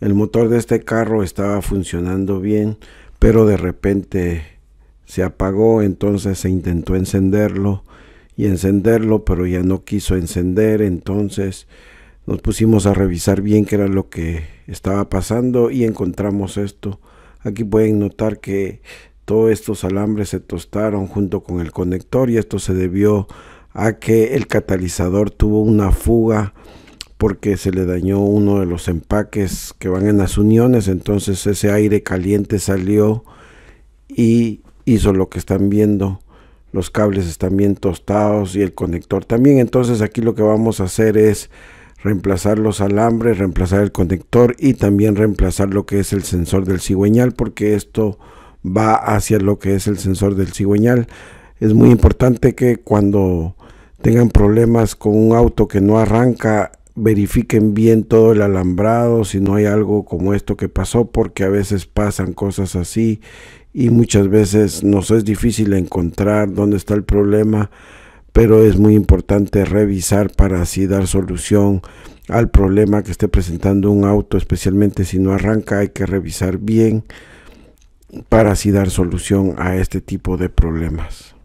El motor de este carro estaba funcionando bien, pero de repente se apagó, entonces se intentó encenderlo y encenderlo, pero ya no quiso encender, entonces nos pusimos a revisar bien qué era lo que estaba pasando y encontramos esto. Aquí pueden notar que todos estos alambres se tostaron junto con el conector y esto se debió a que el catalizador tuvo una fuga porque se le dañó uno de los empaques que van en las uniones, entonces ese aire caliente salió y hizo lo que están viendo. Los cables están bien tostados y el conector también. Entonces aquí lo que vamos a hacer es reemplazar los alambres, reemplazar el conector y también reemplazar lo que es el sensor del cigüeñal porque esto va hacia lo que es el sensor del cigüeñal. Es muy importante que cuando tengan problemas con un auto que no arranca verifiquen bien todo el alambrado, si no hay algo como esto que pasó, porque a veces pasan cosas así y muchas veces nos es difícil encontrar dónde está el problema, pero es muy importante revisar para así dar solución al problema que esté presentando un auto, especialmente si no arranca, hay que revisar bien para así dar solución a este tipo de problemas.